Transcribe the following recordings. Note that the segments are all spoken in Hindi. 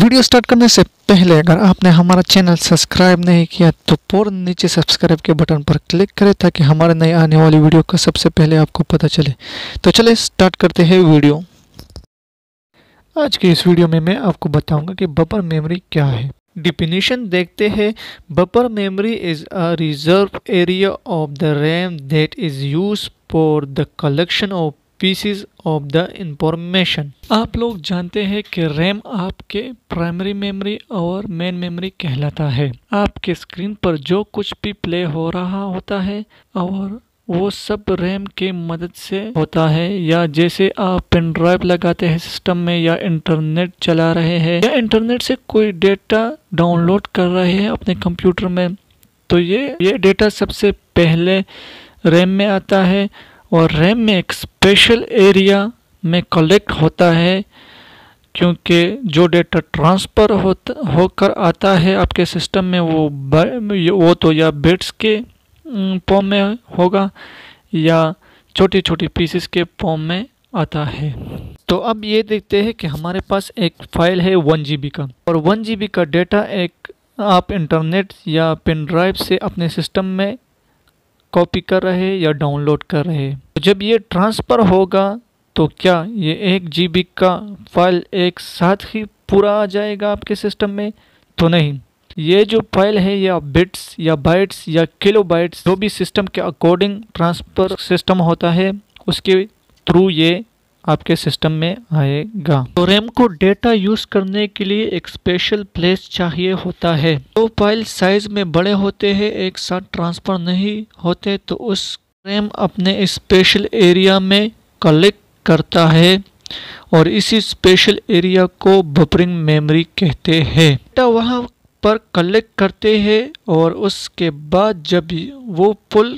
वीडियो स्टार्ट करने से पहले अगर आपने हमारा चैनल सब्सक्राइब नहीं किया तो पूर्व नीचे सब्सक्राइब के बटन पर क्लिक करें ताकि हमारे नए आने वाली वीडियो का सबसे पहले आपको पता चले तो चले स्टार्ट करते हैं वीडियो आज के इस वीडियो में मैं आपको बताऊंगा कि बपर मेमोरी क्या है डिफिनीशन देखते हैं buffer memory is a reserve area of the RAM that is use for the collection of pieces of the information आप लोग जानते हैं कि रैम आपके प्राइमरी मेमोरी और मेन मेमोरी कहलाता है आपके स्क्रीन पर जो कुछ भी प्ले हो रहा होता है और वो सब रैम के मदद से होता है या जैसे आप पेन ड्राइव लगाते हैं सिस्टम में या इंटरनेट चला रहे हैं या इंटरनेट से कोई डेटा डाउनलोड कर रहे हैं अपने कंप्यूटर में तो ये ये डेटा सबसे पहले रैम में आता है और रैम में एक स्पेशल एरिया में कलेक्ट होता है क्योंकि जो डेटा ट्रांसफ़र होता होकर आता है आपके सिस्टम में वो वो तो या बिट्स के फॉर्म में होगा या छोटी छोटी पीसेस के फॉर्म में आता है तो अब ये देखते हैं कि हमारे पास एक फ़ाइल है वन जी का और वन जी का डेटा एक आप इंटरनेट या पेन ड्राइव से अपने सिस्टम में कॉपी कर रहे हैं या डाउनलोड कर रहे हैं तो जब ये ट्रांसफ़र होगा तो क्या ये एक जी का फाइल एक साथ ही पूरा आ जाएगा आपके सिस्टम में तो नहीं ये जो फाइल है या बिट्स या बाइट्स या किलो बाइट्स जो भी सिस्टम के अकॉर्डिंग ट्रांसफ़र सिस्टम होता है उसके थ्रू ये आपके सिस्टम में आएगा तो रैम को डेटा यूज करने के लिए एक स्पेशल प्लेस चाहिए होता है तो फाइल साइज में बड़े होते हैं एक साथ ट्रांसफर नहीं होते तो उस रैम अपने स्पेशल एरिया में कलेक्ट करता है और इसी स्पेशल एरिया को बफरिंग मेमोरी कहते हैं डेटा वहाँ पर कलेक्ट करते हैं और उसके बाद जब वो पुल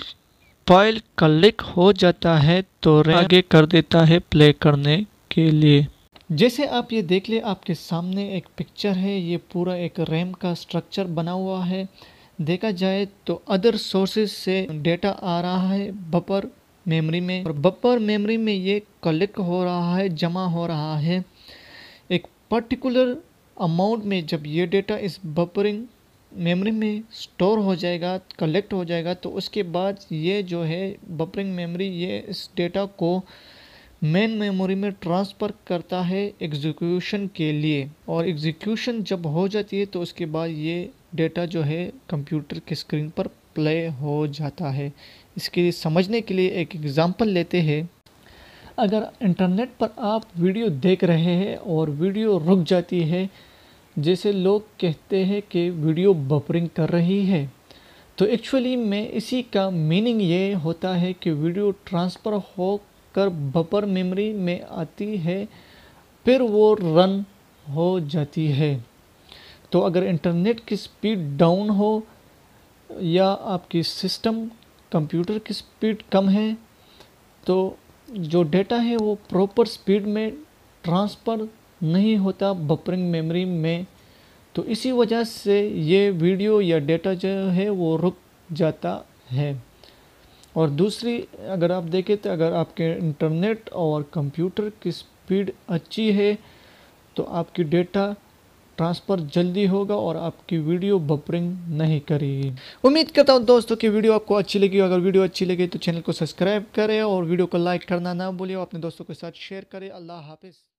फाइल क्लिक हो जाता है तो आगे कर देता है प्ले करने के लिए जैसे आप ये देख ले आपके सामने एक पिक्चर है ये पूरा एक रैम का स्ट्रक्चर बना हुआ है देखा जाए तो अदर सोर्सेज से डेटा आ रहा है बपर मेमोरी में और बपर मेमोरी में ये कलेक्ट हो रहा है जमा हो रहा है एक पर्टिकुलर अमाउंट में जब ये डेटा इस बपरिंग मेमोरी में स्टोर हो जाएगा कलेक्ट हो जाएगा तो उसके बाद ये जो है बफरिंग मेमोरी ये इस डेटा को मेन मेमोरी में ट्रांसफ़र करता है एग्जीक्यूशन के लिए और एग्जीक्यूशन जब हो जाती है तो उसके बाद ये डेटा जो है कंप्यूटर के स्क्रीन पर प्ले हो जाता है इसके लिए समझने के लिए एक एग्ज़ाम्पल लेते हैं अगर इंटरनेट पर आप वीडियो देख रहे हैं और वीडियो रुक जाती है जैसे लोग कहते हैं कि वीडियो बफरिंग कर रही है तो एक्चुअली में इसी का मीनिंग ये होता है कि वीडियो ट्रांसफ़र हो कर बफर मेमोरी में आती है फिर वो रन हो जाती है तो अगर इंटरनेट की स्पीड डाउन हो या आपकी सिस्टम कंप्यूटर की स्पीड कम है तो जो डेटा है वो प्रॉपर स्पीड में ट्रांसफ़र नहीं होता बफरिंग मेमोरी में तो इसी वजह से ये वीडियो या डेटा जो है वो रुक जाता है और दूसरी अगर आप देखें तो अगर आपके इंटरनेट और कंप्यूटर की स्पीड अच्छी है तो आपकी डेटा ट्रांसफ़र जल्दी होगा और आपकी वीडियो बफरिंग नहीं करेगी उम्मीद करता हूँ दोस्तों कि वीडियो आपको अच्छी लगी अगर वीडियो अच्छी लगी तो चैनल को सब्सक्राइब करें और वीडियो को लाइक करना ना भूलिए अपने दोस्तों के साथ शेयर करें अल्लाह हाफिज़